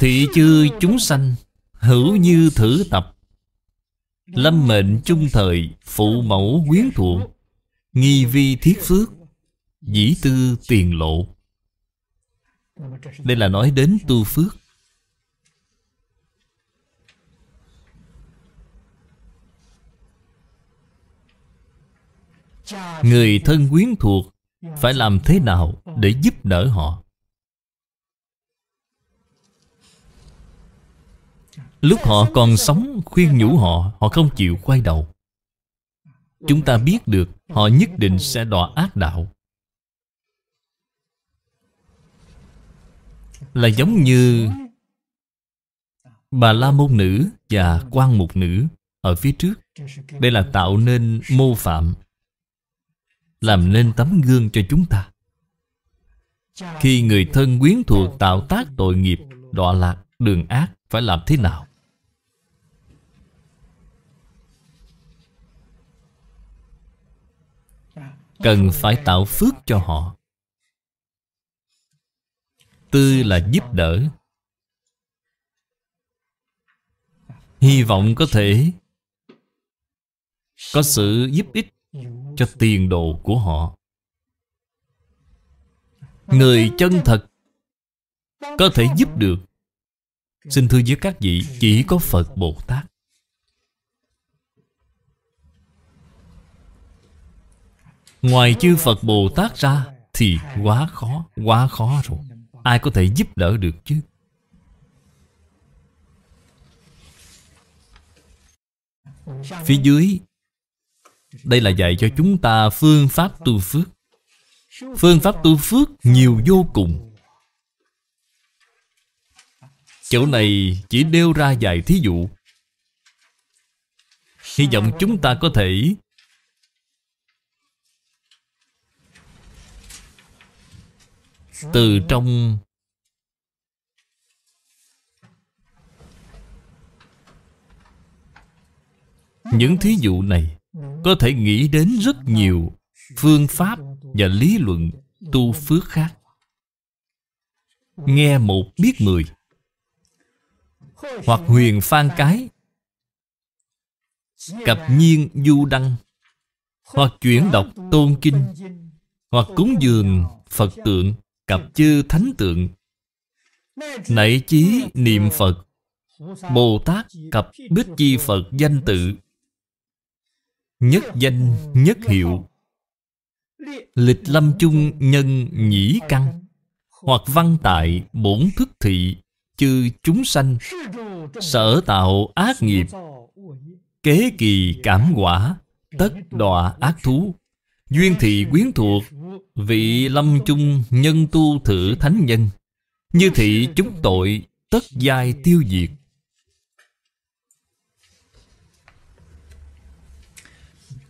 Thị chư chúng sanh Hữu như thử tập Lâm mệnh chung thời Phụ mẫu quyến thuộc Nghi vi thiết phước Dĩ tư tiền lộ Đây là nói đến tu phước Người thân quyến thuộc Phải làm thế nào để giúp đỡ họ Lúc họ còn sống khuyên nhủ họ Họ không chịu quay đầu Chúng ta biết được Họ nhất định sẽ đọa ác đạo Là giống như Bà La Môn Nữ và quan Mục Nữ Ở phía trước Đây là tạo nên mô phạm Làm nên tấm gương cho chúng ta Khi người thân quyến thuộc tạo tác tội nghiệp Đọa lạc, đường ác Phải làm thế nào cần phải tạo phước cho họ tư là giúp đỡ hy vọng có thể có sự giúp ích cho tiền đồ của họ người chân thật có thể giúp được xin thưa với các vị chỉ có phật bồ tát Ngoài chư Phật Bồ Tát ra Thì quá khó, quá khó rồi Ai có thể giúp đỡ được chứ Phía dưới Đây là dạy cho chúng ta phương pháp tu phước Phương pháp tu phước nhiều vô cùng Chỗ này chỉ nêu ra vài thí dụ Hy vọng chúng ta có thể từ trong những thí dụ này có thể nghĩ đến rất nhiều phương pháp và lý luận tu phước khác nghe một biết mười hoặc huyền phan cái cập nhiên du đăng hoặc chuyển đọc tôn kinh hoặc cúng dường phật tượng cặp chư thánh tượng Nảy chí niệm Phật Bồ Tát cặp bích chi Phật danh tự Nhất danh nhất hiệu Lịch lâm chung nhân nhĩ căn Hoặc văn tại bổn thức thị Chư chúng sanh Sở tạo ác nghiệp Kế kỳ cảm quả Tất đọa ác thú Duyên thị quyến thuộc Vị lâm chung nhân tu thử thánh nhân Như thị chúng tội tất giai tiêu diệt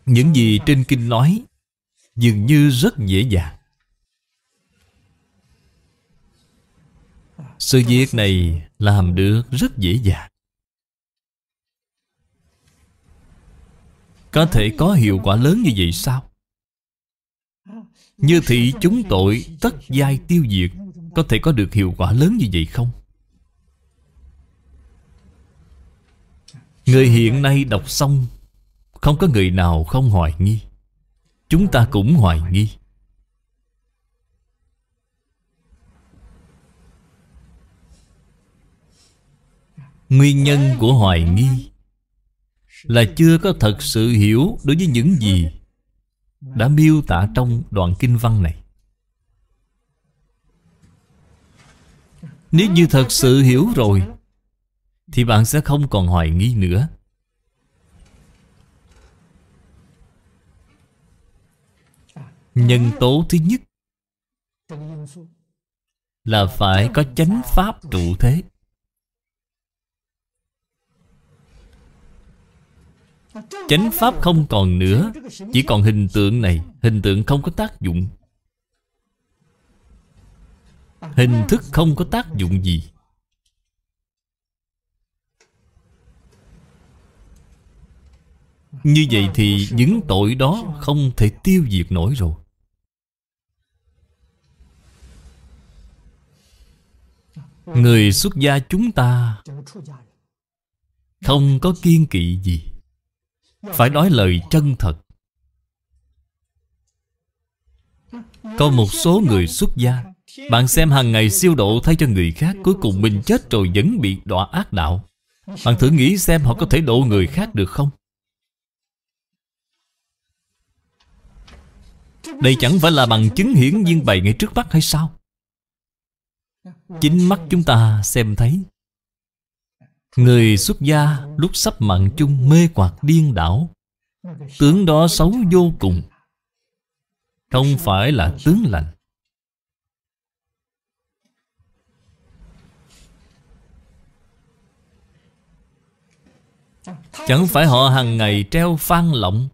Những gì trên kinh nói Dường như rất dễ dàng Sự việc này làm được rất dễ dàng Có thể có hiệu quả lớn như vậy sao? Như thị chúng tội tất giai tiêu diệt Có thể có được hiệu quả lớn như vậy không? Người hiện nay đọc xong Không có người nào không hoài nghi Chúng ta cũng hoài nghi Nguyên nhân của hoài nghi Là chưa có thật sự hiểu đối với những gì đã miêu tả trong đoạn kinh văn này Nếu như thật sự hiểu rồi Thì bạn sẽ không còn hoài nghi nữa Nhân tố thứ nhất Là phải có chánh pháp trụ thế Chánh Pháp không còn nữa Chỉ còn hình tượng này Hình tượng không có tác dụng Hình thức không có tác dụng gì Như vậy thì những tội đó không thể tiêu diệt nổi rồi Người xuất gia chúng ta Không có kiên kỵ gì phải nói lời chân thật Có một số người xuất gia Bạn xem hàng ngày siêu độ thay cho người khác Cuối cùng mình chết rồi vẫn bị đọa ác đạo Bạn thử nghĩ xem họ có thể độ người khác được không Đây chẳng phải là bằng chứng hiển nhiên bày ngay trước mắt hay sao Chính mắt chúng ta xem thấy Người xuất gia lúc sắp mạng chung mê quạt điên đảo Tướng đó xấu vô cùng Không phải là tướng lành Chẳng phải họ hàng ngày treo phan lọng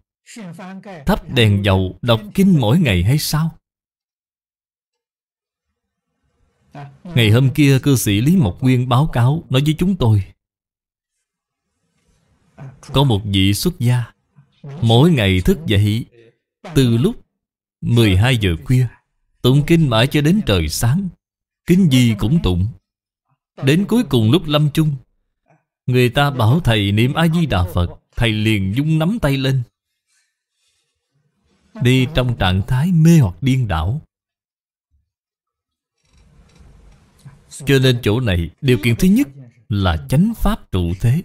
Thắp đèn dầu đọc kinh mỗi ngày hay sao Ngày hôm kia cư sĩ Lý Mộc nguyên báo cáo Nói với chúng tôi có một vị xuất gia Mỗi ngày thức dậy Từ lúc 12 giờ khuya Tụng kinh mãi cho đến trời sáng Kinh gì cũng tụng Đến cuối cùng lúc lâm chung Người ta bảo thầy niệm A-di-đà Phật Thầy liền dung nắm tay lên Đi trong trạng thái mê hoặc điên đảo Cho nên chỗ này Điều kiện thứ nhất là chánh pháp trụ thế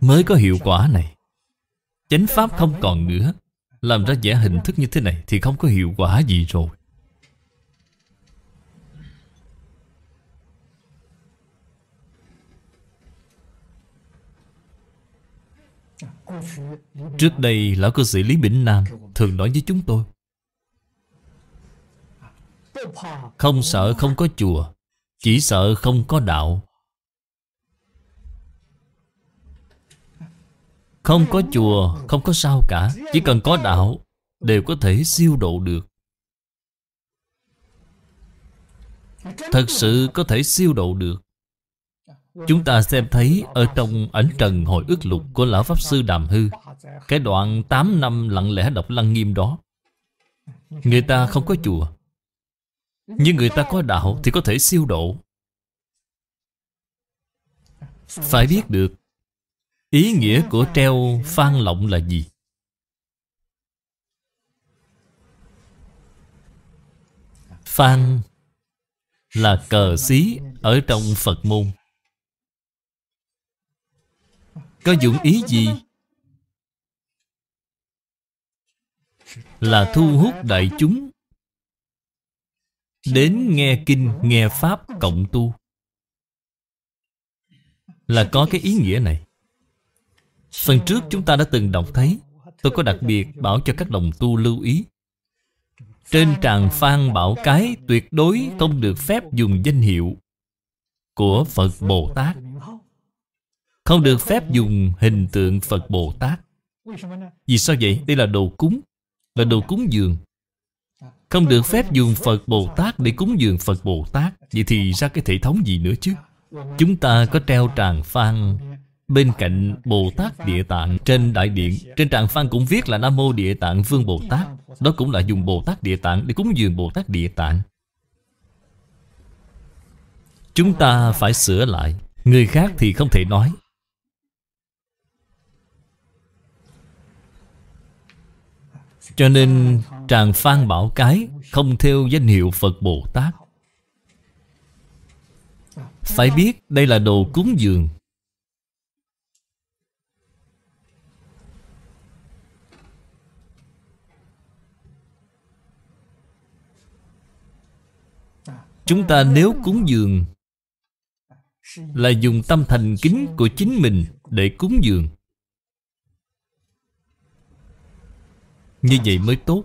mới có hiệu quả này Chánh Pháp không còn nữa Làm ra vẻ hình thức như thế này Thì không có hiệu quả gì rồi Trước đây Lão cư sĩ Lý Bỉnh Nam Thường nói với chúng tôi Không sợ không có chùa Chỉ sợ không có đạo Không có chùa, không có sao cả Chỉ cần có đạo Đều có thể siêu độ được Thật sự có thể siêu độ được Chúng ta xem thấy Ở trong ảnh trần hồi ức lục Của Lão Pháp Sư Đàm Hư Cái đoạn 8 năm lặng lẽ đọc lăng nghiêm đó Người ta không có chùa Nhưng người ta có đạo Thì có thể siêu độ Phải biết được Ý nghĩa của treo phan lộng là gì? Phan là cờ xí ở trong Phật môn. Có dụng ý gì? Là thu hút đại chúng đến nghe kinh, nghe pháp cộng tu. Là có cái ý nghĩa này. Phần trước chúng ta đã từng đọc thấy Tôi có đặc biệt bảo cho các đồng tu lưu ý Trên tràng phan bảo cái Tuyệt đối không được phép dùng danh hiệu Của Phật Bồ Tát Không được phép dùng hình tượng Phật Bồ Tát Vì sao vậy? Đây là đồ cúng Là đồ cúng dường Không được phép dùng Phật Bồ Tát Để cúng dường Phật Bồ Tát Vậy thì ra cái thể thống gì nữa chứ Chúng ta có treo tràng phan Bên cạnh Bồ Tát Địa Tạng Trên Đại Điện Trên Tràng Phan cũng viết là Nam Mô Địa Tạng Vương Bồ Tát Đó cũng là dùng Bồ Tát Địa Tạng Để cúng dường Bồ Tát Địa Tạng Chúng ta phải sửa lại Người khác thì không thể nói Cho nên Tràng Phan Bảo Cái Không theo danh hiệu Phật Bồ Tát Phải biết đây là đồ cúng dường Chúng ta nếu cúng dường Là dùng tâm thành kính của chính mình Để cúng dường Như vậy mới tốt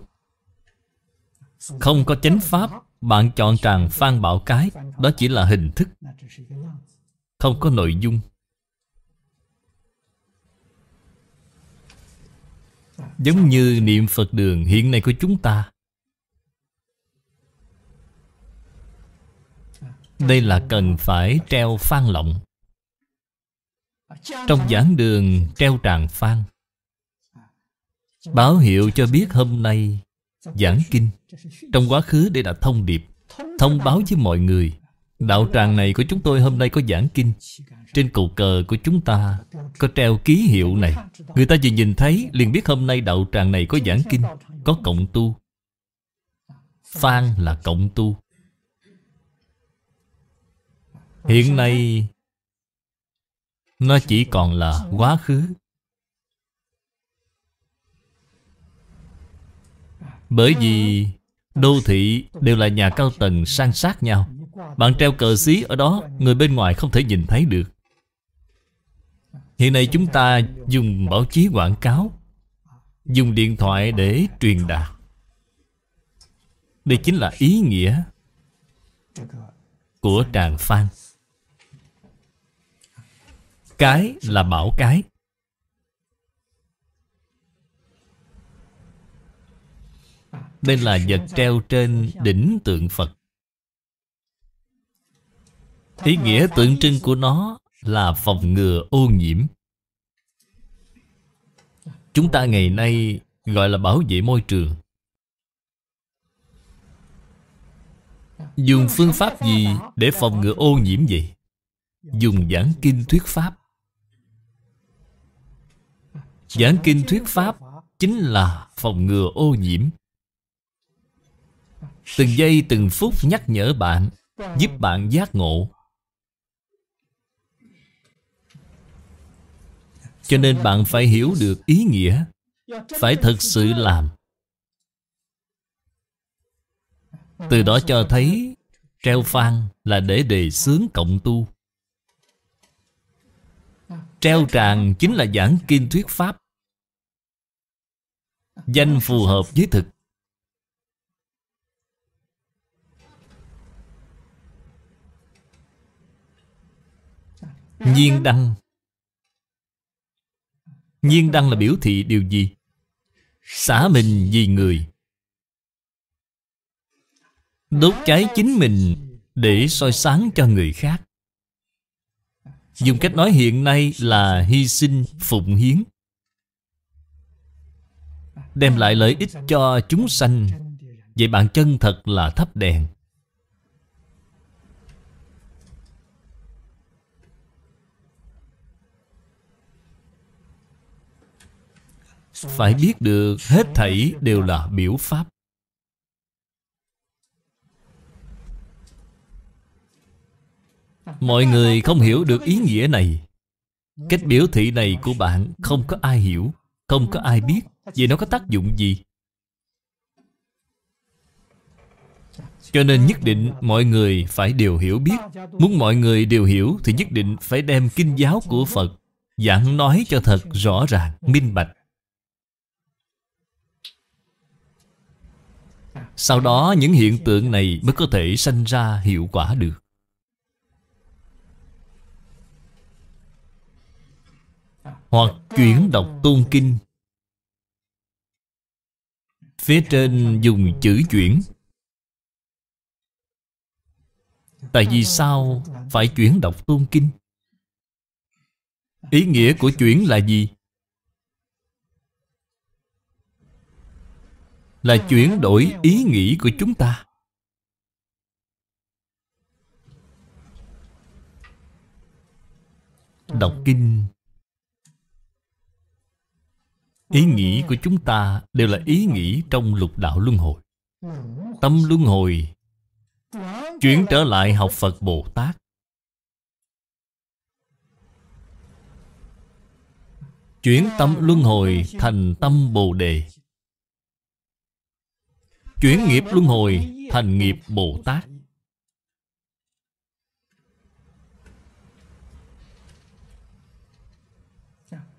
Không có chánh pháp Bạn chọn tràng phan bạo cái Đó chỉ là hình thức Không có nội dung Giống như niệm Phật đường hiện nay của chúng ta Đây là cần phải treo phan lộng Trong giảng đường treo tràng phan Báo hiệu cho biết hôm nay Giảng kinh Trong quá khứ để đã thông điệp Thông báo với mọi người Đạo tràng này của chúng tôi hôm nay có giảng kinh Trên cầu cờ của chúng ta Có treo ký hiệu này Người ta vừa nhìn thấy liền biết hôm nay đạo tràng này có giảng kinh Có cộng tu Phan là cộng tu hiện nay nó chỉ còn là quá khứ bởi vì đô thị đều là nhà cao tầng san sát nhau bạn treo cờ xí ở đó người bên ngoài không thể nhìn thấy được hiện nay chúng ta dùng báo chí quảng cáo dùng điện thoại để truyền đạt đây chính là ý nghĩa của tràng phan cái là bảo cái Đây là vật treo trên đỉnh tượng Phật Ý nghĩa tượng trưng của nó là phòng ngừa ô nhiễm Chúng ta ngày nay gọi là bảo vệ môi trường Dùng phương pháp gì để phòng ngừa ô nhiễm vậy? Dùng giảng kinh thuyết pháp Giảng kinh thuyết pháp Chính là phòng ngừa ô nhiễm Từng giây từng phút nhắc nhở bạn Giúp bạn giác ngộ Cho nên bạn phải hiểu được ý nghĩa Phải thật sự làm Từ đó cho thấy Treo phan là để đề sướng cộng tu Treo tràng chính là giảng kinh thuyết pháp Danh phù hợp với thực Nhiên đăng Nhiên đăng là biểu thị điều gì? Xả mình vì người Đốt cháy chính mình để soi sáng cho người khác Dùng cách nói hiện nay là hy sinh, phụng hiến Đem lại lợi ích cho chúng sanh Vậy bạn chân thật là thắp đèn Phải biết được hết thảy đều là biểu pháp Mọi người không hiểu được ý nghĩa này Cách biểu thị này của bạn không có ai hiểu không có ai biết Vậy nó có tác dụng gì Cho nên nhất định mọi người phải đều hiểu biết Muốn mọi người đều hiểu Thì nhất định phải đem kinh giáo của Phật Giảng nói cho thật rõ ràng, minh bạch Sau đó những hiện tượng này mới có thể sanh ra hiệu quả được Hoặc chuyển đọc tôn kinh Phía trên dùng chữ chuyển Tại vì sao phải chuyển đọc tôn kinh? Ý nghĩa của chuyển là gì? Là chuyển đổi ý nghĩ của chúng ta Đọc kinh Ý nghĩ của chúng ta đều là ý nghĩ trong lục đạo luân hồi Tâm luân hồi Chuyển trở lại học Phật Bồ Tát Chuyển tâm luân hồi thành tâm Bồ Đề Chuyển nghiệp luân hồi thành nghiệp Bồ Tát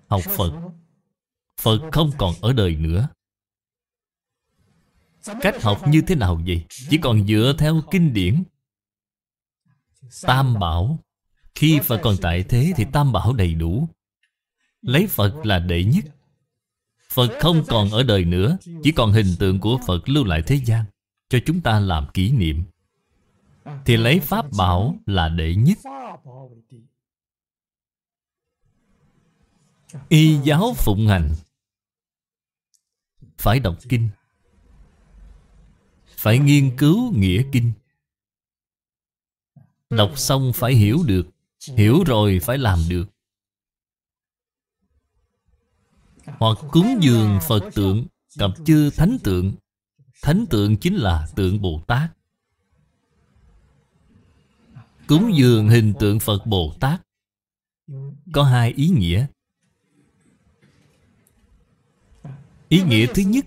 Học Phật Phật không còn ở đời nữa Cách học như thế nào vậy? Chỉ còn dựa theo kinh điển Tam bảo Khi Phật còn tại thế thì tam bảo đầy đủ Lấy Phật là đệ nhất Phật không còn ở đời nữa Chỉ còn hình tượng của Phật lưu lại thế gian Cho chúng ta làm kỷ niệm Thì lấy Pháp bảo là đệ nhất Y giáo phụng hành phải đọc kinh Phải nghiên cứu nghĩa kinh Đọc xong phải hiểu được Hiểu rồi phải làm được Hoặc cúng dường Phật tượng Cặp chư thánh tượng Thánh tượng chính là tượng Bồ Tát Cúng dường hình tượng Phật Bồ Tát Có hai ý nghĩa ý nghĩa thứ nhất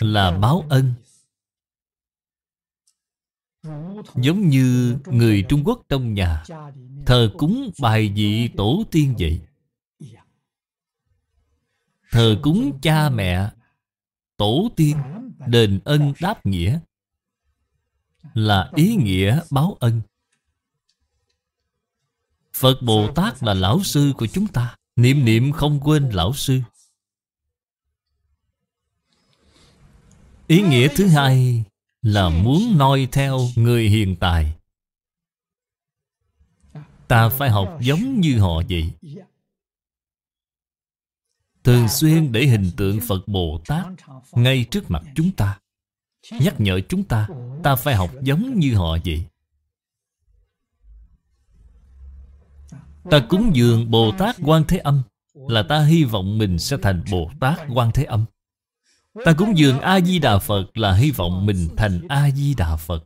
là báo ân giống như người trung quốc trong nhà thờ cúng bài vị tổ tiên vậy thờ cúng cha mẹ tổ tiên đền ân đáp nghĩa là ý nghĩa báo ân Phật Bồ Tát là lão sư của chúng ta Niệm niệm không quên lão sư Ý nghĩa thứ hai là muốn noi theo người hiện tại Ta phải học giống như họ vậy Thường xuyên để hình tượng Phật Bồ Tát Ngay trước mặt chúng ta Nhắc nhở chúng ta Ta phải học giống như họ vậy Ta cúng dường Bồ Tát Quan Thế Âm Là ta hy vọng mình sẽ thành Bồ Tát Quan Thế Âm Ta cúng dường A-di-đà Phật Là hy vọng mình thành A-di-đà Phật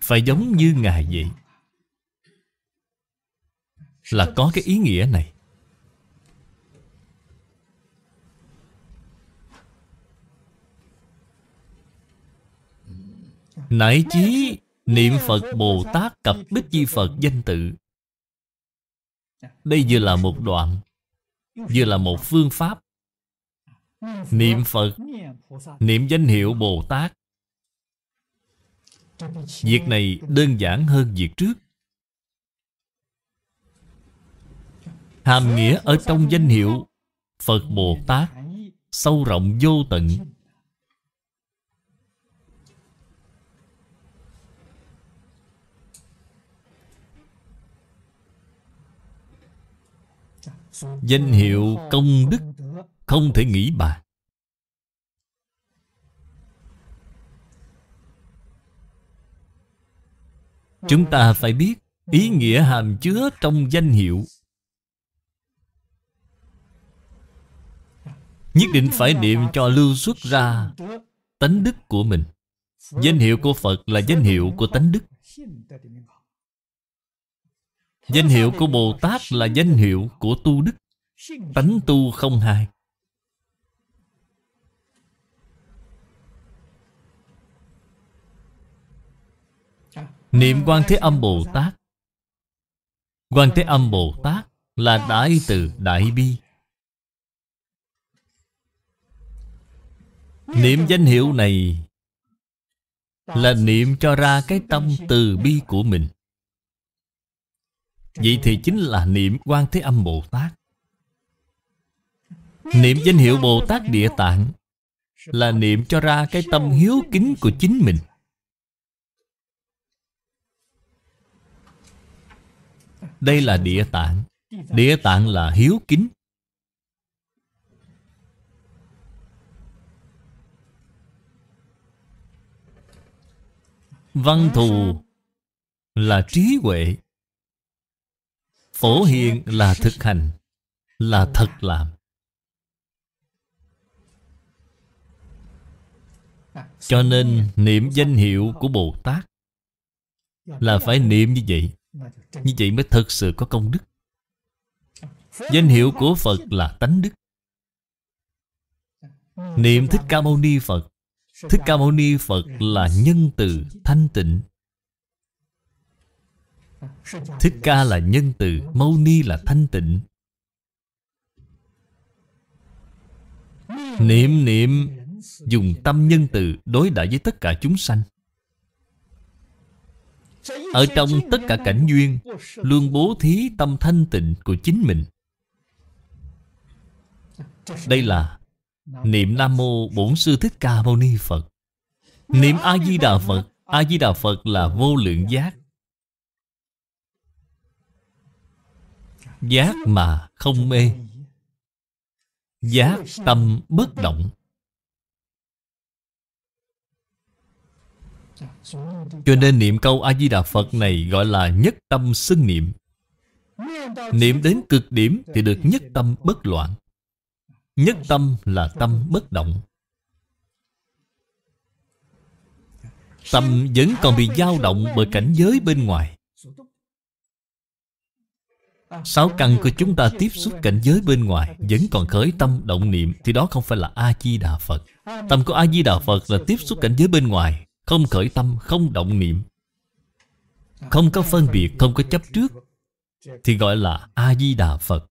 Phải giống như Ngài vậy Là có cái ý nghĩa này Nải chí niệm Phật Bồ Tát Cập Bích Di Phật danh tự đây vừa là một đoạn Vừa là một phương pháp Niệm Phật Niệm danh hiệu Bồ Tát Việc này đơn giản hơn việc trước Hàm nghĩa ở trong danh hiệu Phật Bồ Tát Sâu rộng vô tận Danh hiệu công đức Không thể nghĩ bàn Chúng ta phải biết Ý nghĩa hàm chứa trong danh hiệu Nhất định phải niệm cho lưu xuất ra Tánh đức của mình Danh hiệu của Phật là danh hiệu của tánh đức Danh hiệu của Bồ Tát là danh hiệu của tu đức Tánh tu không hai Niệm quan Thế Âm Bồ Tát quan Thế Âm Bồ Tát là Đại Từ Đại Bi Niệm danh hiệu này Là niệm cho ra cái tâm từ bi của mình Vậy thì chính là niệm quan thế âm Bồ Tát Niệm danh hiệu Bồ Tát Địa Tạng Là niệm cho ra cái tâm hiếu kính của chính mình Đây là địa tạng Địa tạng là hiếu kính Văn thù là trí huệ Phổ hiện là thực hành Là thật làm Cho nên niệm danh hiệu của Bồ Tát Là phải niệm như vậy Như vậy mới thật sự có công đức Danh hiệu của Phật là tánh đức Niệm Thích Ca Mâu Ni Phật Thích Ca Mâu Ni Phật là nhân từ thanh tịnh Thích Ca là nhân từ Mâu Ni là thanh tịnh Niệm niệm Dùng tâm nhân từ đối đãi với tất cả chúng sanh Ở trong tất cả cảnh duyên Luôn bố thí tâm thanh tịnh của chính mình Đây là Niệm Nam Mô Bổn Sư Thích Ca Mâu Ni Phật Niệm A-di-đà Phật A-di-đà Phật là vô lượng giác Giác mà không mê Giác tâm bất động Cho nên niệm câu A-di-đà Phật này gọi là nhất tâm xưng niệm Niệm đến cực điểm thì được nhất tâm bất loạn Nhất tâm là tâm bất động Tâm vẫn còn bị dao động bởi cảnh giới bên ngoài Sáu căn của chúng ta tiếp xúc cảnh giới bên ngoài Vẫn còn khởi tâm động niệm Thì đó không phải là A-di-đà Phật Tâm của A-di-đà Phật là tiếp xúc cảnh giới bên ngoài Không khởi tâm, không động niệm Không có phân biệt, không có chấp trước Thì gọi là A-di-đà Phật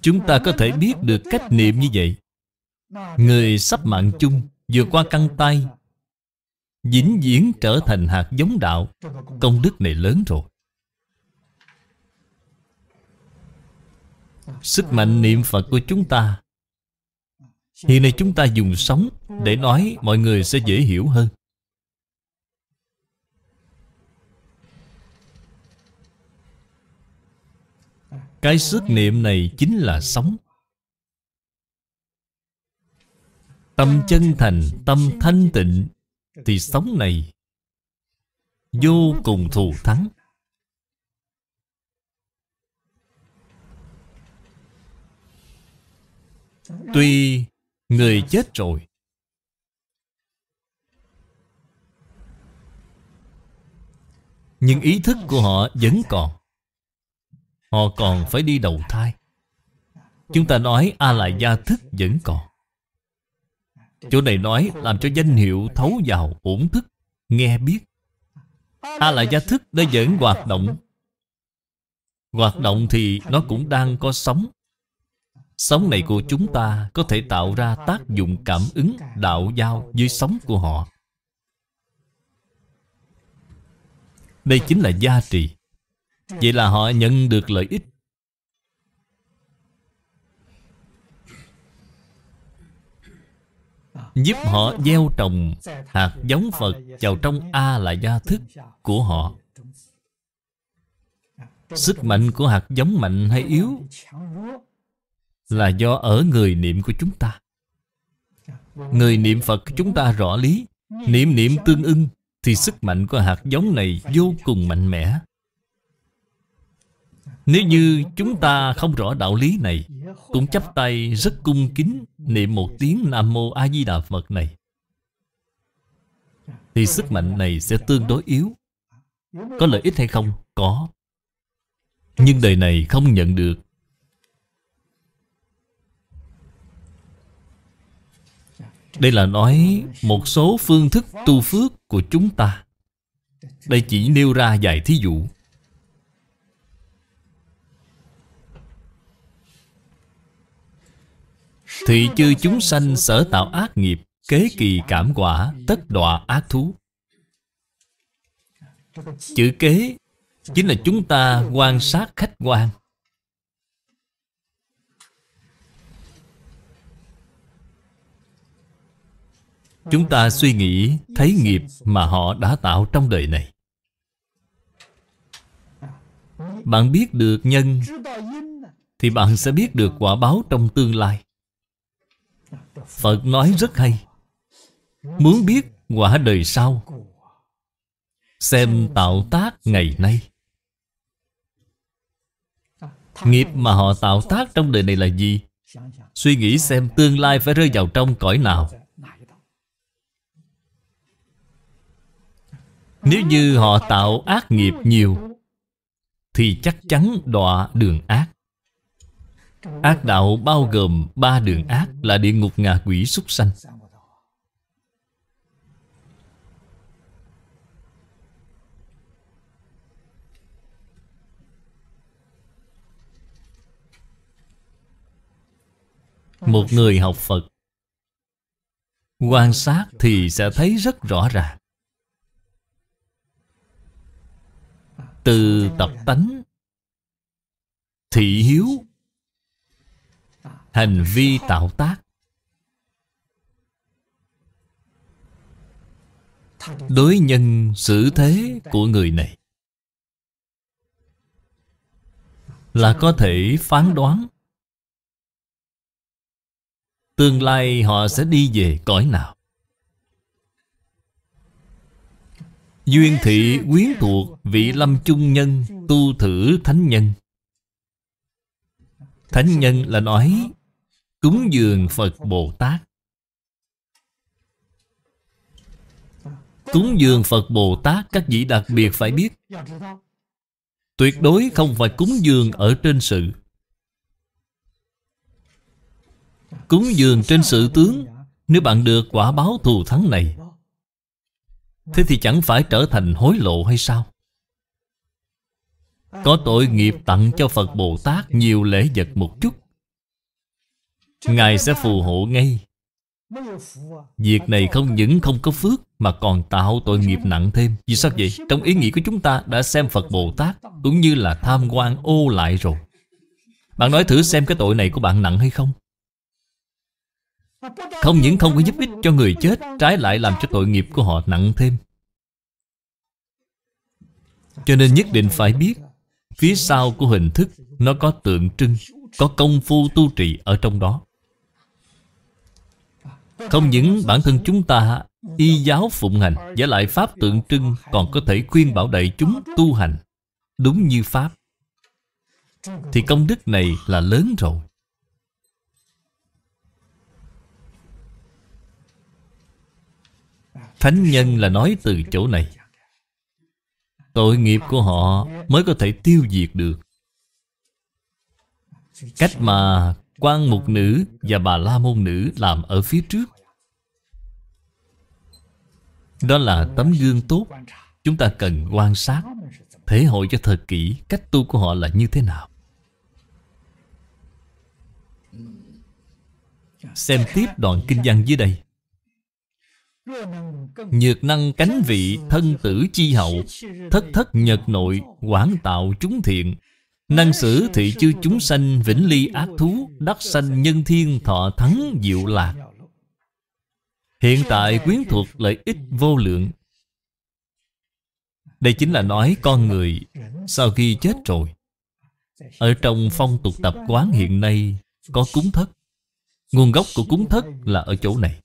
Chúng ta có thể biết được cách niệm như vậy Người sắp mạng chung vừa qua căng tay dính viễn trở thành hạt giống đạo công đức này lớn rồi sức mạnh niệm phật của chúng ta hiện nay chúng ta dùng sống để nói mọi người sẽ dễ hiểu hơn cái sức niệm này chính là sống tâm chân thành tâm thanh tịnh thì sống này Vô cùng thù thắng Tuy người chết rồi Nhưng ý thức của họ vẫn còn Họ còn phải đi đầu thai Chúng ta nói A-lại gia thức vẫn còn Chỗ này nói làm cho danh hiệu thấu vào ổn thức Nghe biết A là gia thức nó vẫn hoạt động Hoạt động thì nó cũng đang có sống Sống này của chúng ta có thể tạo ra tác dụng cảm ứng đạo giao với sống của họ Đây chính là gia trì Vậy là họ nhận được lợi ích Giúp họ gieo trồng hạt giống Phật vào trong A là gia thức của họ Sức mạnh của hạt giống mạnh hay yếu Là do ở người niệm của chúng ta Người niệm Phật chúng ta rõ lý Niệm niệm tương ưng Thì sức mạnh của hạt giống này vô cùng mạnh mẽ nếu như chúng ta không rõ đạo lý này Cũng chấp tay rất cung kính Niệm một tiếng Nam Mô A Di Đà Phật này Thì sức mạnh này sẽ tương đối yếu Có lợi ích hay không? Có Nhưng đời này không nhận được Đây là nói một số phương thức tu phước của chúng ta Đây chỉ nêu ra vài thí dụ Thị chư chúng sanh sở tạo ác nghiệp Kế kỳ cảm quả tất đọa ác thú Chữ kế Chính là chúng ta quan sát khách quan Chúng ta suy nghĩ thấy nghiệp mà họ đã tạo trong đời này Bạn biết được nhân Thì bạn sẽ biết được quả báo trong tương lai Phật nói rất hay Muốn biết quả đời sau Xem tạo tác ngày nay Nghiệp mà họ tạo tác trong đời này là gì? Suy nghĩ xem tương lai phải rơi vào trong cõi nào Nếu như họ tạo ác nghiệp nhiều Thì chắc chắn đọa đường ác Ác đạo bao gồm ba đường ác là địa ngục ngạ quỷ súc sanh. Một người học Phật Quan sát thì sẽ thấy rất rõ ràng Từ tập tánh Thị hiếu Hành vi tạo tác Đối nhân xử thế của người này Là có thể phán đoán Tương lai họ sẽ đi về cõi nào Duyên thị quyến thuộc vị lâm chung nhân Tu thử thánh nhân Thánh nhân là nói cúng dường Phật Bồ Tát Cúng dường Phật Bồ Tát các vị đặc biệt phải biết Tuyệt đối không phải cúng dường ở trên sự Cúng dường trên sự tướng Nếu bạn được quả báo thù thắng này Thế thì chẳng phải trở thành hối lộ hay sao Có tội nghiệp tặng cho Phật Bồ Tát nhiều lễ vật một chút Ngài sẽ phù hộ ngay à. Việc này không những không có phước Mà còn tạo tội nghiệp nặng thêm Vì sao vậy? Trong ý nghĩ của chúng ta đã xem Phật Bồ Tát Cũng như là tham quan ô lại rồi Bạn nói thử xem cái tội này của bạn nặng hay không? Không những không có giúp ích cho người chết Trái lại làm cho tội nghiệp của họ nặng thêm Cho nên nhất định phải biết Phía sau của hình thức Nó có tượng trưng Có công phu tu trì ở trong đó không những bản thân chúng ta y giáo phụng hành Và lại Pháp tượng trưng còn có thể khuyên bảo đại chúng tu hành Đúng như Pháp Thì công đức này là lớn rồi Thánh nhân là nói từ chỗ này Tội nghiệp của họ mới có thể tiêu diệt được Cách mà quan mục nữ và bà la môn nữ làm ở phía trước đó là tấm gương tốt chúng ta cần quan sát thể hội cho thật kỹ cách tu của họ là như thế nào xem tiếp đoạn kinh văn dưới đây Nhược năng cánh vị thân tử chi hậu Thất thất nhật nội Quảng tạo chúng thiện Năng sử thị chư chúng sanh vĩnh ly ác thú Đắc sanh nhân thiên thọ thắng diệu lạc Hiện tại quyến thuộc lợi ích vô lượng Đây chính là nói con người Sau khi chết rồi Ở trong phong tục tập quán hiện nay Có cúng thất Nguồn gốc của cúng thất là ở chỗ này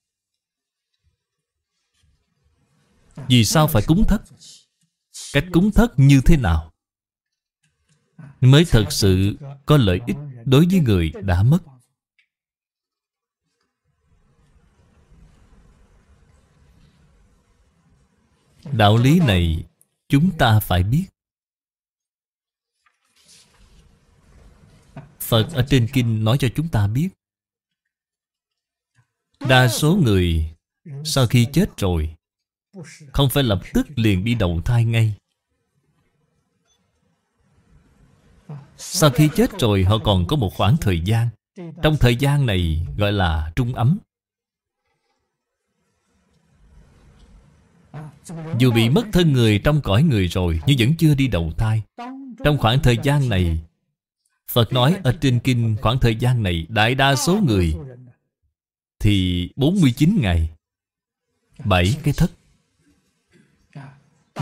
Vì sao phải cúng thất? Cách cúng thất như thế nào? mới thật sự có lợi ích đối với người đã mất đạo lý này chúng ta phải biết phật ở trên kinh nói cho chúng ta biết đa số người sau khi chết rồi không phải lập tức liền đi đầu thai ngay Sau khi chết rồi họ còn có một khoảng thời gian Trong thời gian này gọi là trung ấm Dù bị mất thân người trong cõi người rồi Nhưng vẫn chưa đi đầu thai Trong khoảng thời gian này Phật nói ở trên kinh khoảng thời gian này Đại đa số người Thì 49 ngày 7 cái thất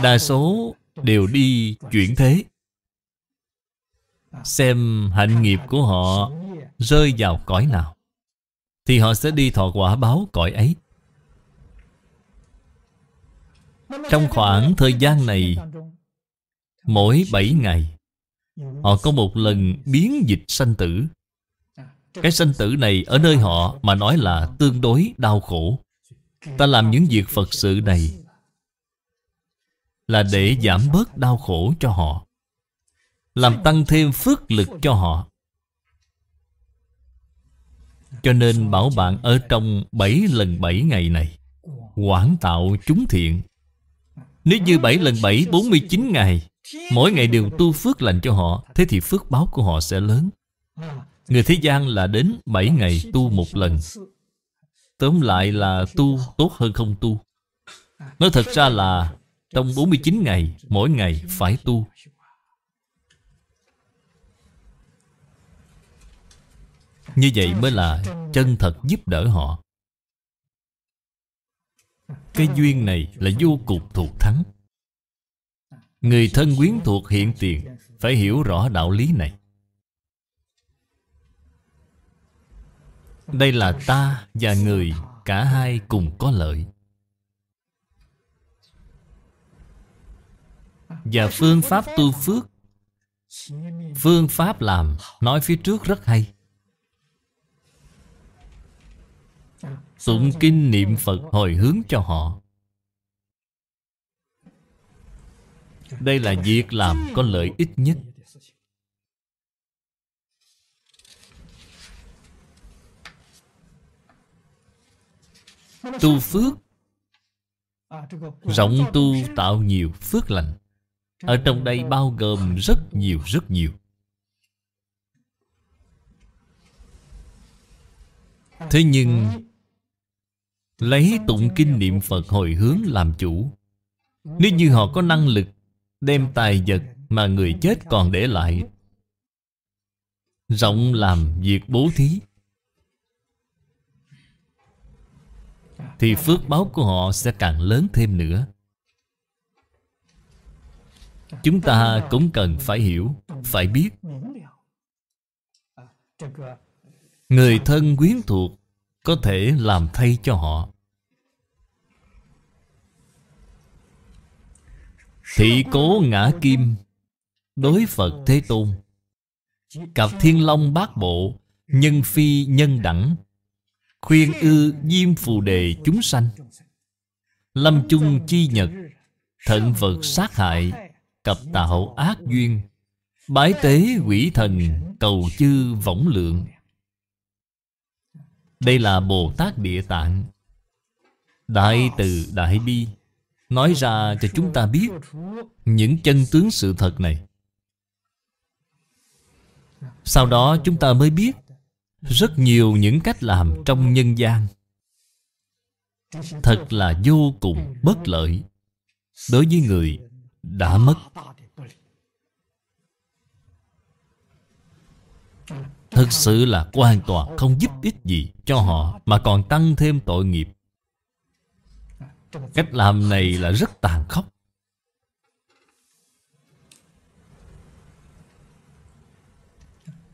Đa số đều đi chuyển thế Xem hạnh nghiệp của họ rơi vào cõi nào Thì họ sẽ đi thọ quả báo cõi ấy Trong khoảng thời gian này Mỗi bảy ngày Họ có một lần biến dịch sanh tử Cái sanh tử này ở nơi họ mà nói là tương đối đau khổ Ta làm những việc Phật sự này Là để giảm bớt đau khổ cho họ làm tăng thêm phước lực cho họ Cho nên bảo bạn ở trong 7 lần 7 ngày này Quảng tạo chúng thiện Nếu như 7 lần 7 49 ngày Mỗi ngày đều tu phước lành cho họ Thế thì phước báo của họ sẽ lớn Người thế gian là đến 7 ngày tu một lần Tóm lại là tu tốt hơn không tu Nói thật ra là Trong 49 ngày Mỗi ngày phải tu Như vậy mới là chân thật giúp đỡ họ Cái duyên này là vô cùng thuộc thắng Người thân quyến thuộc hiện tiền Phải hiểu rõ đạo lý này Đây là ta và người Cả hai cùng có lợi Và phương pháp tu phước Phương pháp làm Nói phía trước rất hay Tụng dạ, dạ, dạ. kinh niệm Phật hồi hướng cho họ Đây là việc làm có lợi ích nhất Tu phước Rộng tu tạo nhiều phước lành Ở trong đây bao gồm rất nhiều rất nhiều Thế nhưng Lấy tụng kinh niệm Phật hồi hướng làm chủ Nếu như họ có năng lực Đem tài vật mà người chết còn để lại Rộng làm việc bố thí Thì phước báo của họ sẽ càng lớn thêm nữa Chúng ta cũng cần phải hiểu Phải biết Người thân quyến thuộc có thể làm thay cho họ thị cố ngã kim đối phật thế tôn cặp thiên long bát bộ nhân phi nhân đẳng khuyên ư diêm phù đề chúng sanh lâm chung chi nhật thận vật sát hại cặp tạo ác duyên bái tế quỷ thần cầu chư võng lượng đây là Bồ Tát Địa Tạng Đại từ Đại Bi Nói ra cho chúng ta biết Những chân tướng sự thật này Sau đó chúng ta mới biết Rất nhiều những cách làm trong nhân gian Thật là vô cùng bất lợi Đối với người đã mất Thực sự là hoàn toàn không giúp ích gì cho họ Mà còn tăng thêm tội nghiệp Cách làm này là rất tàn khốc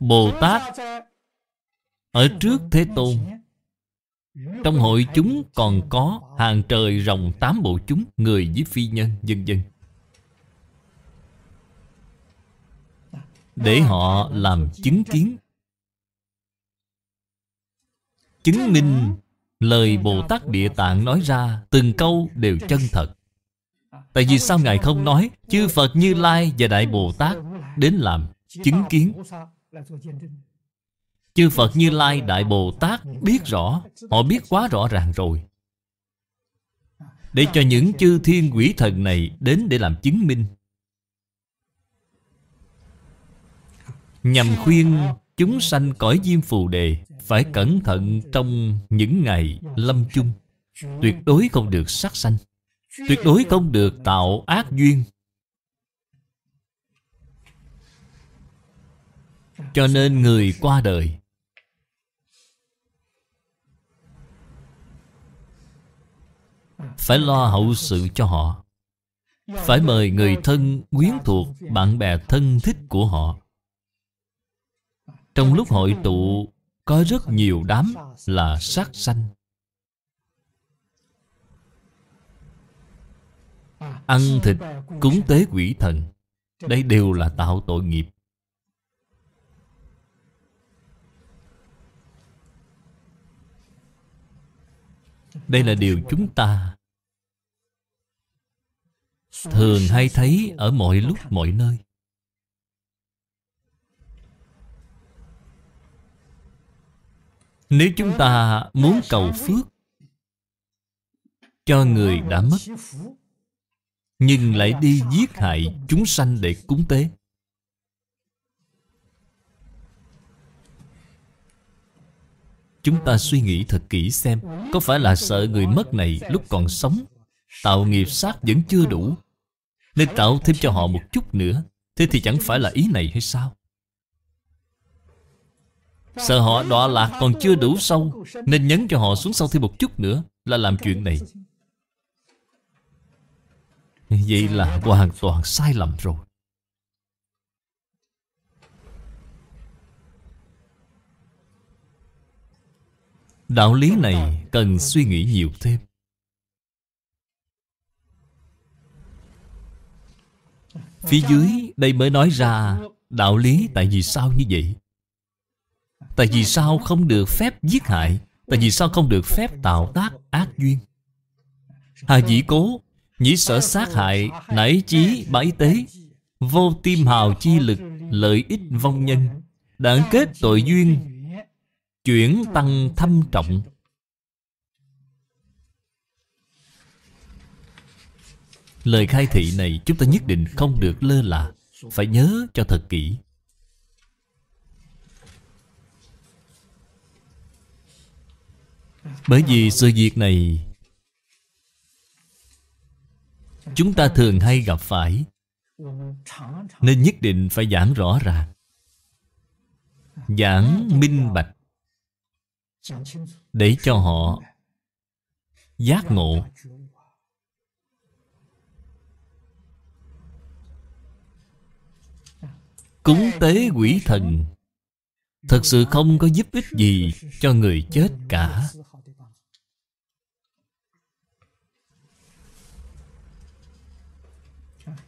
Bồ Tát Ở trước Thế Tôn Trong hội chúng còn có Hàng trời rồng tám bộ chúng Người với phi nhân dân dân Để họ làm chứng kiến chứng minh lời Bồ Tát Địa Tạng nói ra từng câu đều chân thật. Tại vì sao Ngài không nói chư Phật Như Lai và Đại Bồ Tát đến làm chứng kiến? Chư Phật Như Lai Đại Bồ Tát biết rõ, họ biết quá rõ ràng rồi. Để cho những chư thiên quỷ thần này đến để làm chứng minh. Nhằm khuyên chúng sanh cõi diêm phù đề phải cẩn thận trong những ngày lâm chung Tuyệt đối không được sát sanh Tuyệt đối không được tạo ác duyên Cho nên người qua đời Phải lo hậu sự cho họ Phải mời người thân quyến thuộc Bạn bè thân thích của họ Trong lúc hội tụ có rất nhiều đám là sát sanh ăn thịt cúng tế quỷ thần đây đều là tạo tội nghiệp đây là điều chúng ta thường hay thấy ở mọi lúc mọi nơi Nếu chúng ta muốn cầu phước Cho người đã mất Nhưng lại đi giết hại chúng sanh để cúng tế Chúng ta suy nghĩ thật kỹ xem Có phải là sợ người mất này lúc còn sống Tạo nghiệp sát vẫn chưa đủ Nên tạo thêm cho họ một chút nữa Thế thì chẳng phải là ý này hay sao Sợ họ đọa lạc còn chưa đủ sâu Nên nhấn cho họ xuống sâu thêm một chút nữa Là làm chuyện này Vậy là hoàn toàn sai lầm rồi Đạo lý này cần suy nghĩ nhiều thêm Phía dưới đây mới nói ra đạo lý tại vì sao như vậy Tại vì sao không được phép giết hại Tại vì sao không được phép tạo tác ác duyên Hà dĩ cố Nhĩ sở sát hại Nảy chí bãi tế Vô tim hào chi lực Lợi ích vong nhân Đảng kết tội duyên Chuyển tăng thâm trọng Lời khai thị này chúng ta nhất định không được lơ là Phải nhớ cho thật kỹ Bởi vì sự việc này Chúng ta thường hay gặp phải Nên nhất định phải giảng rõ ràng Giảng minh bạch Để cho họ Giác ngộ Cúng tế quỷ thần Thật sự không có giúp ích gì cho người chết cả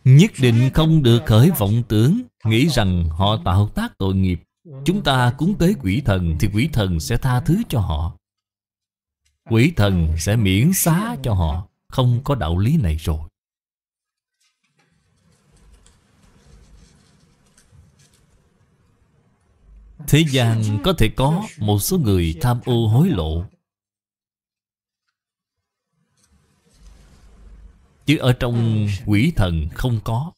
Nhất định không được khởi vọng tưởng Nghĩ rằng họ tạo tác tội nghiệp Chúng ta cúng tế quỷ thần Thì quỷ thần sẽ tha thứ cho họ Quỷ thần sẽ miễn xá cho họ Không có đạo lý này rồi Thế gian có thể có một số người tham ô hối lộ Chứ ở trong quỷ thần không có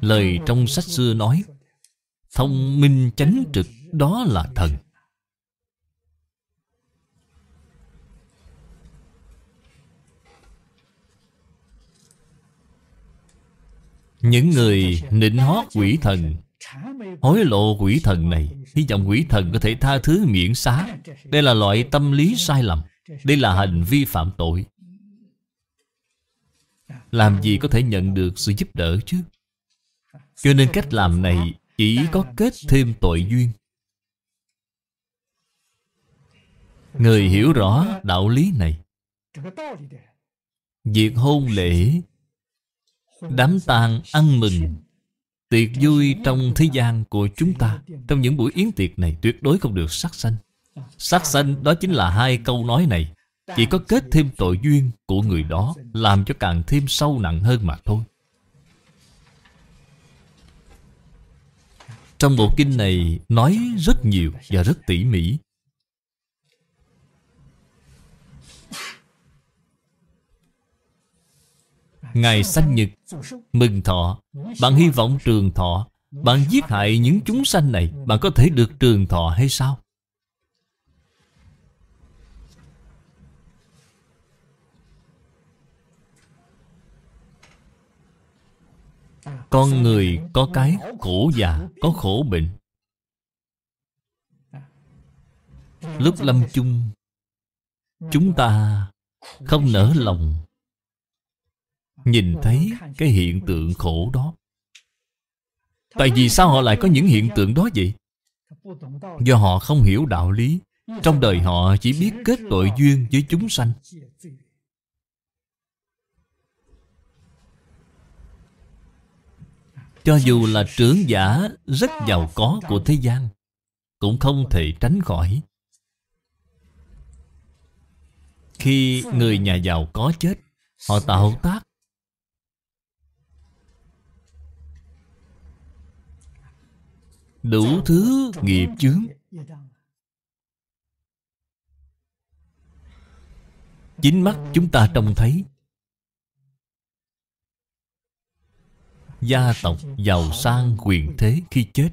Lời trong sách xưa nói Thông minh chánh trực đó là thần Những người nịnh hót quỷ thần Hối lộ quỷ thần này Hy vọng quỷ thần có thể tha thứ miễn xá Đây là loại tâm lý sai lầm đây là hành vi phạm tội Làm gì có thể nhận được sự giúp đỡ chứ Cho nên cách làm này Chỉ có kết thêm tội duyên Người hiểu rõ đạo lý này Việc hôn lễ Đám tang ăn mừng Tiệc vui trong thế gian của chúng ta Trong những buổi yến tiệc này Tuyệt đối không được sát sanh Sát sanh đó chính là hai câu nói này Chỉ có kết thêm tội duyên của người đó Làm cho càng thêm sâu nặng hơn mà thôi Trong bộ kinh này nói rất nhiều và rất tỉ mỉ Ngày sanh nhật Mừng thọ Bạn hy vọng trường thọ Bạn giết hại những chúng sanh này Bạn có thể được trường thọ hay sao? Con người có cái khổ già Có khổ bệnh Lúc lâm chung Chúng ta không nỡ lòng Nhìn thấy cái hiện tượng khổ đó Tại vì sao họ lại có những hiện tượng đó vậy? Do họ không hiểu đạo lý Trong đời họ chỉ biết kết tội duyên với chúng sanh Cho dù là trưởng giả rất giàu có của thế gian Cũng không thể tránh khỏi Khi người nhà giàu có chết Họ tạo tác Đủ thứ nghiệp chướng Chính mắt chúng ta trông thấy gia tộc giàu sang quyền thế khi chết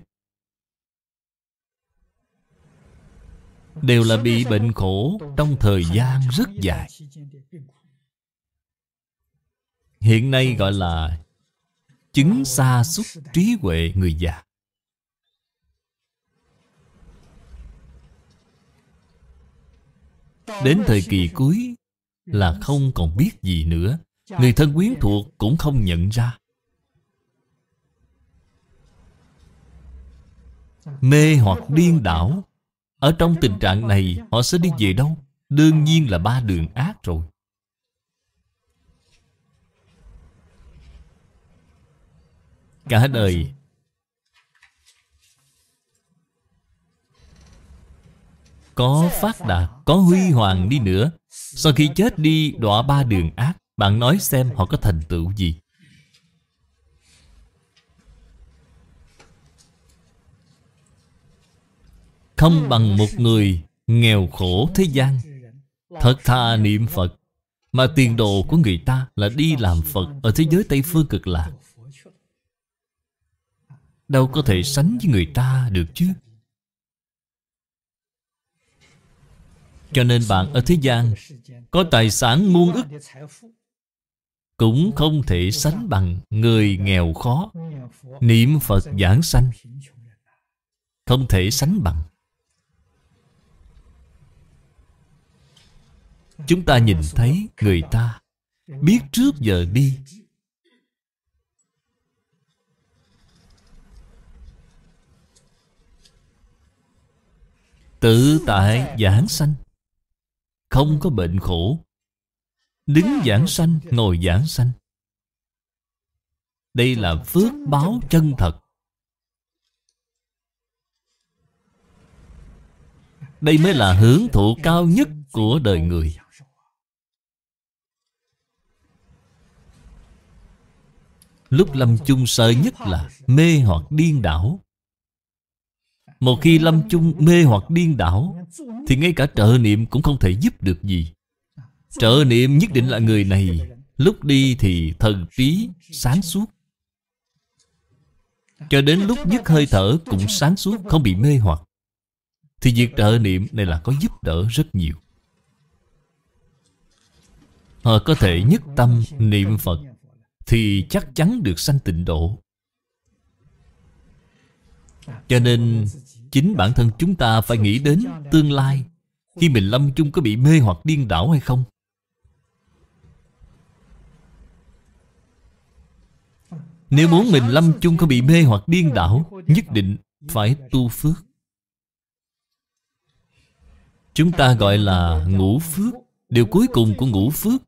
Đều là bị bệnh khổ trong thời gian rất dài Hiện nay gọi là chứng xa xúc trí huệ người già Đến thời kỳ cuối là không còn biết gì nữa Người thân quyến thuộc cũng không nhận ra mê hoặc điên đảo ở trong tình trạng này họ sẽ đi về đâu đương nhiên là ba đường ác rồi cả đời có phát đạt có huy hoàng đi nữa sau khi chết đi đọa ba đường ác bạn nói xem họ có thành tựu gì Không ừ. bằng một người nghèo khổ thế gian Thật thà niệm Phật Mà tiền đồ của người ta là đi làm Phật Ở thế giới Tây Phương cực lạc Đâu có thể sánh với người ta được chứ Cho nên bạn ở thế gian Có tài sản muôn ức Cũng không thể sánh bằng người nghèo khó Niệm Phật giảng sanh Không thể sánh bằng Chúng ta nhìn thấy người ta Biết trước giờ đi Tự tại giảng sanh Không có bệnh khổ Đứng giảng sanh, ngồi giảng sanh Đây là phước báo chân thật Đây mới là hưởng thụ cao nhất của đời người Lúc lâm chung sợ nhất là mê hoặc điên đảo Một khi lâm chung mê hoặc điên đảo Thì ngay cả trợ niệm cũng không thể giúp được gì Trợ niệm nhất định là người này Lúc đi thì thần trí sáng suốt Cho đến lúc nhất hơi thở cũng sáng suốt Không bị mê hoặc Thì việc trợ niệm này là có giúp đỡ rất nhiều Họ có thể nhất tâm niệm Phật thì chắc chắn được sanh tịnh độ. Cho nên chính bản thân chúng ta phải nghĩ đến tương lai khi mình lâm chung có bị mê hoặc điên đảo hay không. Nếu muốn mình lâm chung có bị mê hoặc điên đảo Nhất định phải tu phước Chúng ta gọi là ngũ phước Điều cuối cùng của ngũ phước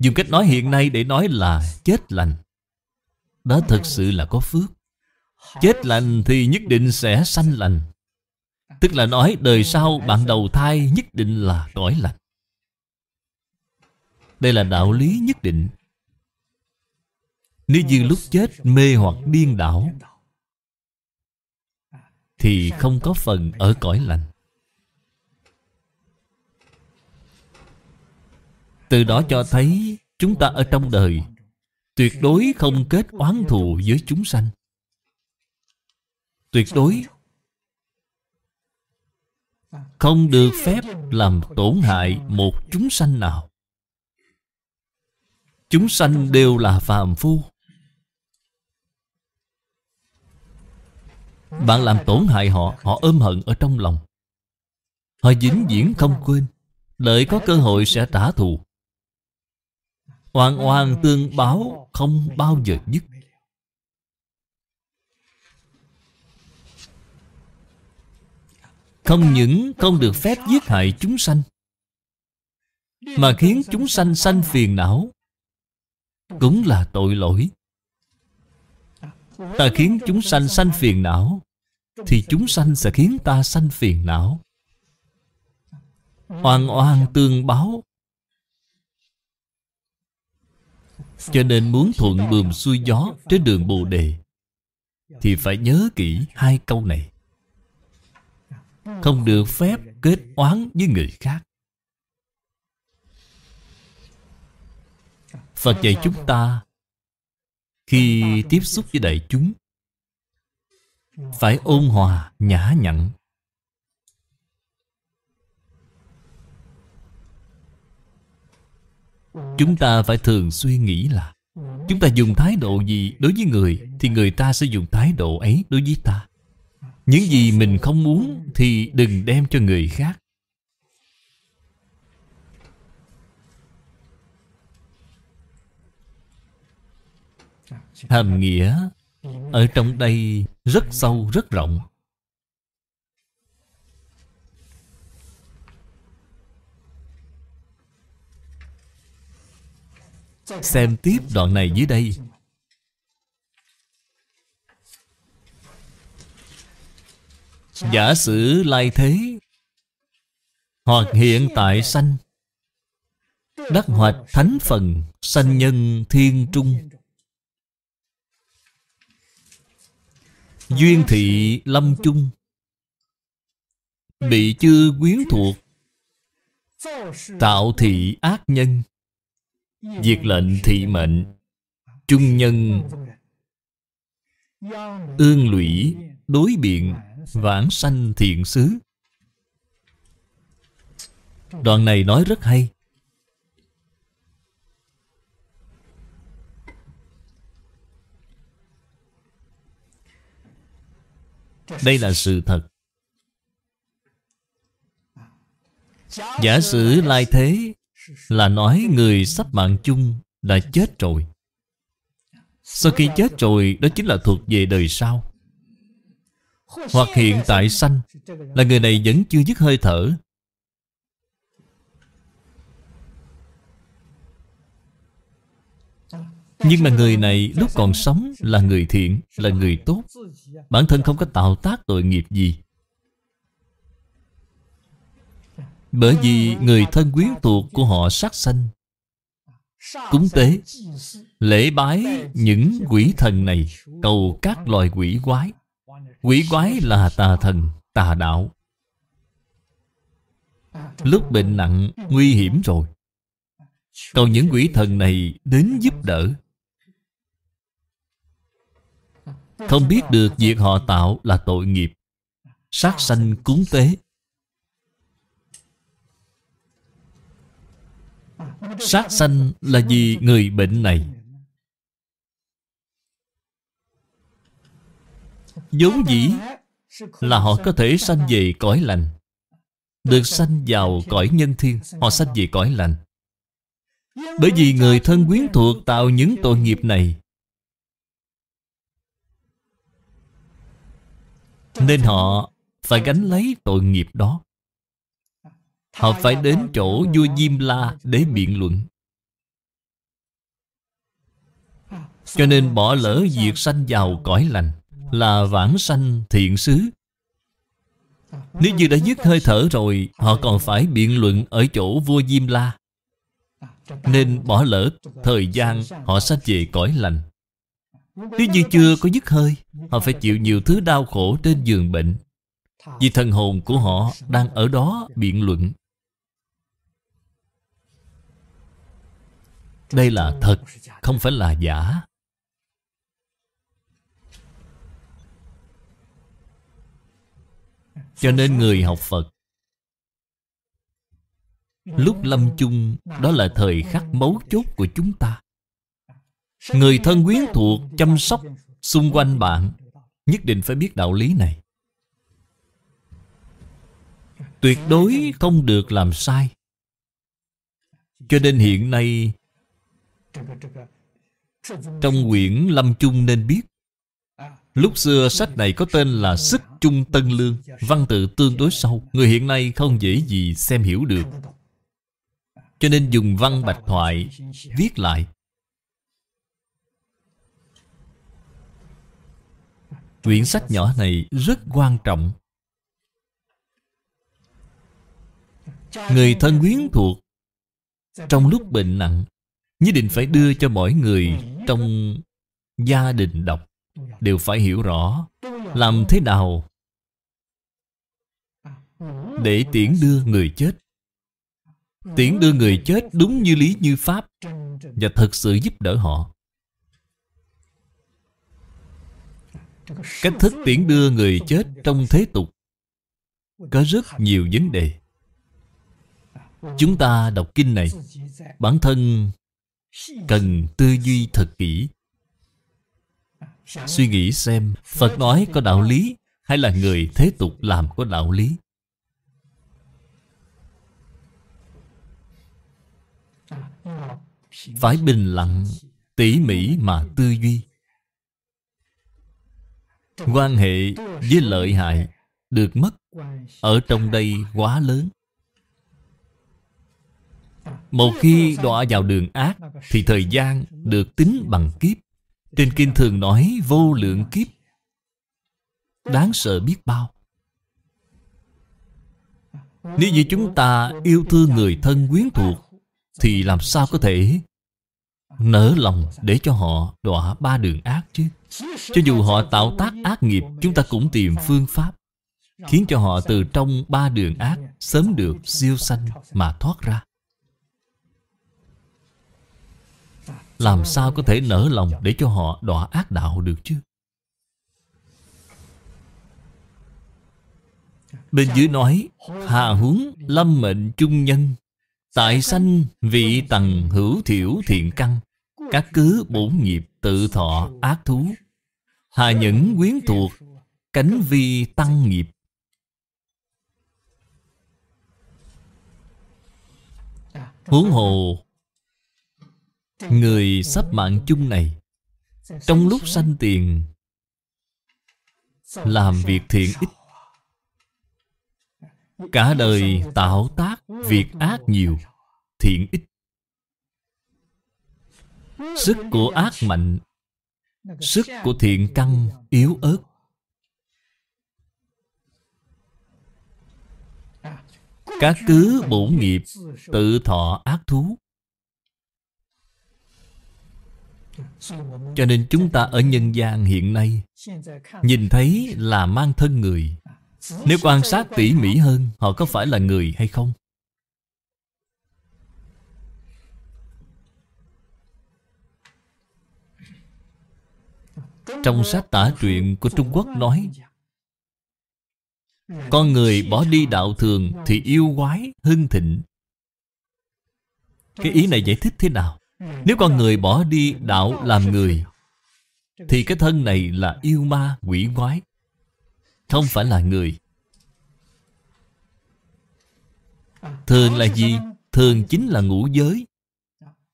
Dùng cách nói hiện nay để nói là chết lành Đó thật sự là có phước Chết lành thì nhất định sẽ sanh lành Tức là nói đời sau bạn đầu thai nhất định là cõi lành Đây là đạo lý nhất định Nếu như lúc chết mê hoặc điên đảo Thì không có phần ở cõi lành Từ đó cho thấy chúng ta ở trong đời Tuyệt đối không kết oán thù với chúng sanh Tuyệt đối Không được phép làm tổn hại một chúng sanh nào Chúng sanh đều là phàm phu Bạn làm tổn hại họ Họ ôm hận ở trong lòng Họ dính diễn không quên Lợi có cơ hội sẽ trả thù Hoàng hoàng tương báo không bao giờ dứt Không những không được phép giết hại chúng sanh Mà khiến chúng sanh sanh phiền não Cũng là tội lỗi Ta khiến chúng sanh sanh phiền não Thì chúng sanh sẽ khiến ta sanh phiền não Oan oan tương báo Cho nên muốn thuận bườm xuôi gió Trên đường Bồ Đề Thì phải nhớ kỹ hai câu này Không được phép kết oán với người khác Phật dạy chúng ta Khi tiếp xúc với đại chúng Phải ôn hòa, nhã nhặn Chúng ta phải thường suy nghĩ là Chúng ta dùng thái độ gì đối với người Thì người ta sẽ dùng thái độ ấy đối với ta Những gì mình không muốn Thì đừng đem cho người khác Hàm nghĩa Ở trong đây rất sâu rất rộng Xem tiếp đoạn này dưới đây Giả sử lai thế Hoặc hiện tại sanh Đắc hoạt thánh phần Sanh nhân thiên trung Duyên thị lâm trung Bị chư quyến thuộc Tạo thị ác nhân Việc lệnh thị mệnh Trung nhân Ương lũy Đối biện Vãng sanh thiện xứ Đoạn này nói rất hay Đây là sự thật Giả sử lai thế là nói người sắp mạng chung đã chết rồi. Sau khi chết rồi, đó chính là thuộc về đời sau. Hoặc hiện tại sanh, là người này vẫn chưa dứt hơi thở. Nhưng mà người này lúc còn sống là người thiện, là người tốt. Bản thân không có tạo tác tội nghiệp gì. Bởi vì người thân quyến thuộc của họ sát sanh Cúng tế Lễ bái những quỷ thần này Cầu các loài quỷ quái Quỷ quái là tà thần, tà đạo Lúc bệnh nặng, nguy hiểm rồi Cầu những quỷ thần này đến giúp đỡ Không biết được việc họ tạo là tội nghiệp Sát sanh cúng tế Sát sanh là vì người bệnh này vốn dĩ là họ có thể sanh về cõi lành được sanh vào cõi nhân thiên họ sanh về cõi lành bởi vì người thân quyến thuộc tạo những tội nghiệp này nên họ phải gánh lấy tội nghiệp đó Họ phải đến chỗ vua Diêm La để biện luận Cho nên bỏ lỡ việc sanh vào cõi lành Là vãng sanh thiện xứ Nếu như đã dứt hơi thở rồi Họ còn phải biện luận ở chỗ vua Diêm La Nên bỏ lỡ thời gian họ sanh về cõi lành Nếu như chưa có dứt hơi Họ phải chịu nhiều thứ đau khổ trên giường bệnh Vì thần hồn của họ đang ở đó biện luận Đây là thật Không phải là giả Cho nên người học Phật Lúc lâm chung Đó là thời khắc mấu chốt của chúng ta Người thân quyến thuộc Chăm sóc xung quanh bạn Nhất định phải biết đạo lý này Tuyệt đối không được làm sai Cho nên hiện nay trong quyển Lâm Chung nên biết Lúc xưa sách này có tên là Sức Trung Tân Lương Văn tự tương đối sâu Người hiện nay không dễ gì xem hiểu được Cho nên dùng văn bạch thoại Viết lại Quyển sách nhỏ này rất quan trọng Người thân quyến thuộc Trong lúc bệnh nặng Nhất định phải đưa cho mọi người trong gia đình đọc Đều phải hiểu rõ Làm thế nào Để tiễn đưa người chết Tiễn đưa người chết đúng như lý như pháp Và thật sự giúp đỡ họ Cách thức tiễn đưa người chết trong thế tục Có rất nhiều vấn đề Chúng ta đọc kinh này Bản thân cần tư duy thật kỹ suy nghĩ xem phật nói có đạo lý hay là người thế tục làm có đạo lý phải bình lặng tỉ mỉ mà tư duy quan hệ với lợi hại được mất ở trong đây quá lớn một khi đọa vào đường ác Thì thời gian được tính bằng kiếp Trên kinh thường nói vô lượng kiếp Đáng sợ biết bao Nếu như chúng ta yêu thương người thân quyến thuộc Thì làm sao có thể Nở lòng để cho họ đọa ba đường ác chứ Cho dù họ tạo tác ác nghiệp Chúng ta cũng tìm phương pháp Khiến cho họ từ trong ba đường ác Sớm được siêu sanh mà thoát ra Làm sao có thể nở lòng để cho họ đọa ác đạo được chứ Bên dưới nói Hà huống lâm mệnh trung nhân Tại sanh vị tầng hữu thiểu thiện căn Các cứ bổn nghiệp tự thọ ác thú Hà nhẫn quyến thuộc Cánh vi tăng nghiệp Huống hồ Người sắp mạng chung này Trong lúc sanh tiền Làm việc thiện ích Cả đời tạo tác Việc ác nhiều Thiện ích Sức của ác mạnh Sức của thiện căng yếu ớt Các cứ bổn nghiệp Tự thọ ác thú cho nên chúng ta ở nhân gian hiện nay nhìn thấy là mang thân người nếu quan sát tỉ mỉ hơn họ có phải là người hay không trong sách tả truyện của trung quốc nói con người bỏ đi đạo thường thì yêu quái hưng thịnh cái ý này giải thích thế nào Ừ. Nếu con người bỏ đi đạo làm người Thì cái thân này là yêu ma, quỷ quái Không phải là người Thường là gì? Thường chính là ngũ giới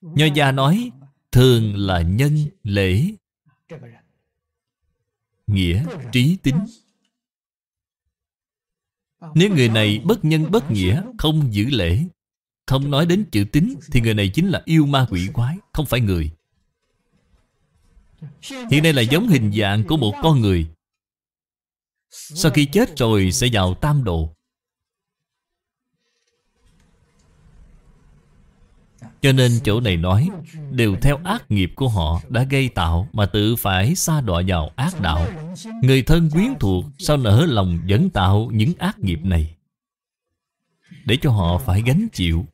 Nho gia nói Thường là nhân, lễ Nghĩa, trí tính Nếu người này bất nhân bất nghĩa Không giữ lễ không nói đến chữ tính Thì người này chính là yêu ma quỷ quái Không phải người Hiện nay là giống hình dạng của một con người Sau khi chết rồi sẽ vào tam độ Cho nên chỗ này nói Đều theo ác nghiệp của họ đã gây tạo Mà tự phải xa đọa vào ác đạo Người thân quyến thuộc Sao nở lòng dẫn tạo những ác nghiệp này Để cho họ phải gánh chịu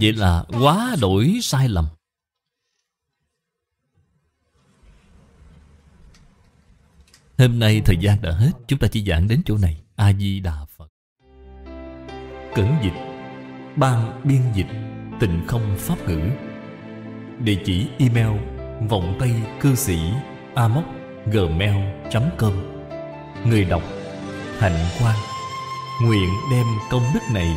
Vậy là quá đổi sai lầm Hôm nay thời gian đã hết Chúng ta chỉ giảng đến chỗ này A-di-đà Phật Cẩn dịch Ban biên dịch Tịnh không pháp ngữ Địa chỉ email Vọng tay cư sĩ amoc gmail.com Người đọc Hạnh quan Nguyện đem công đức này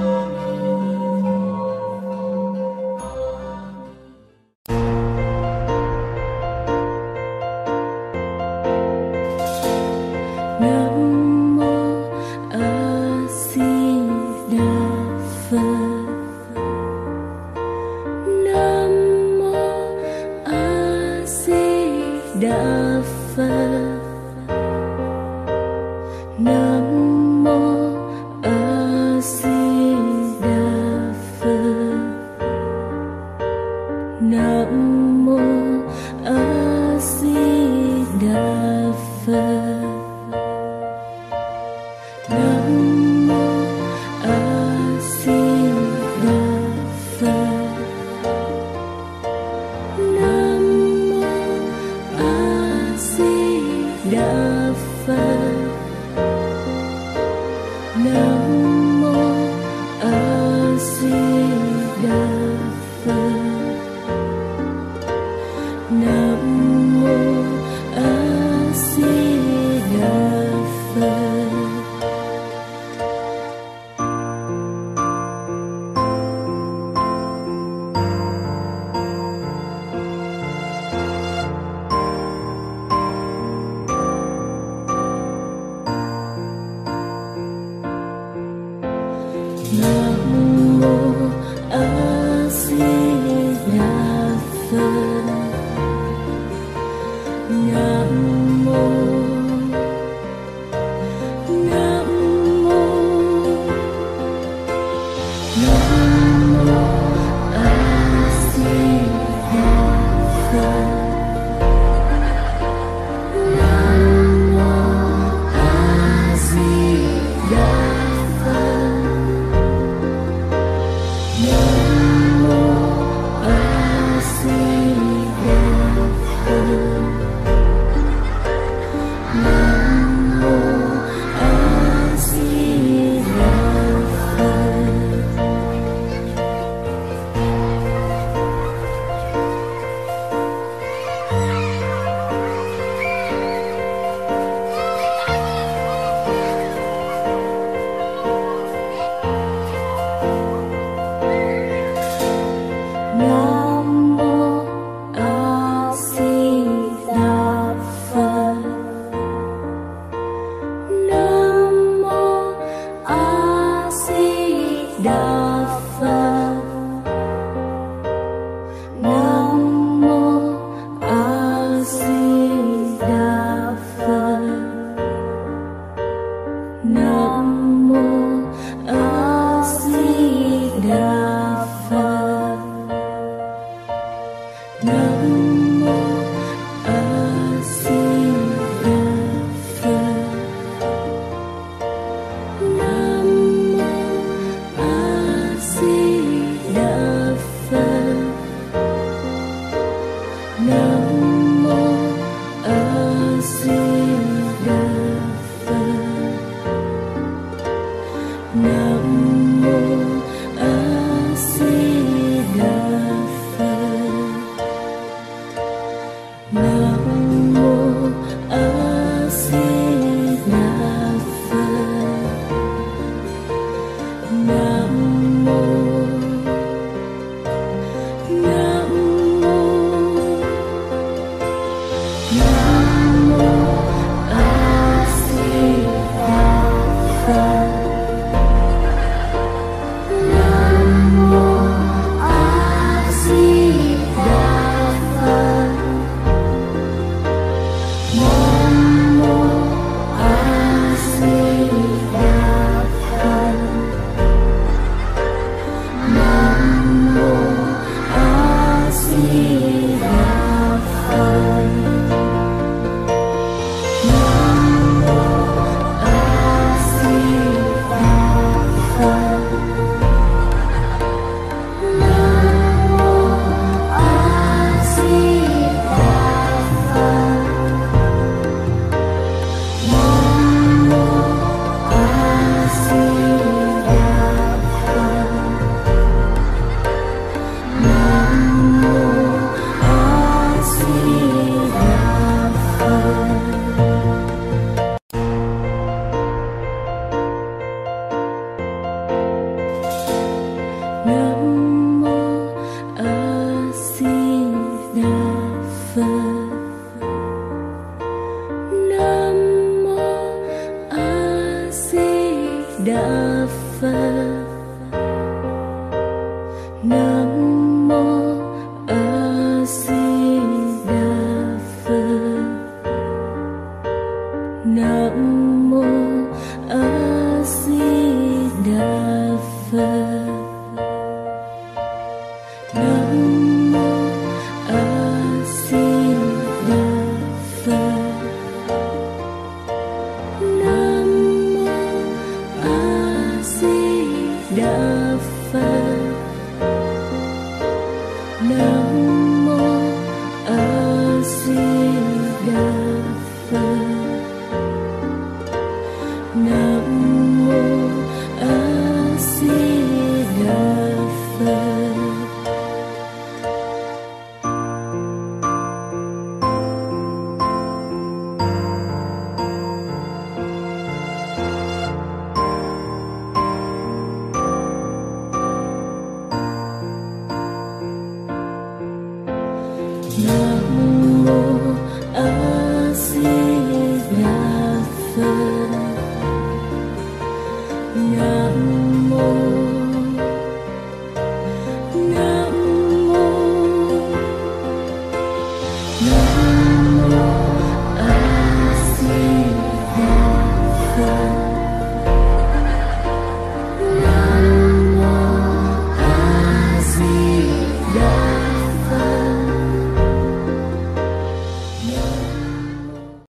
you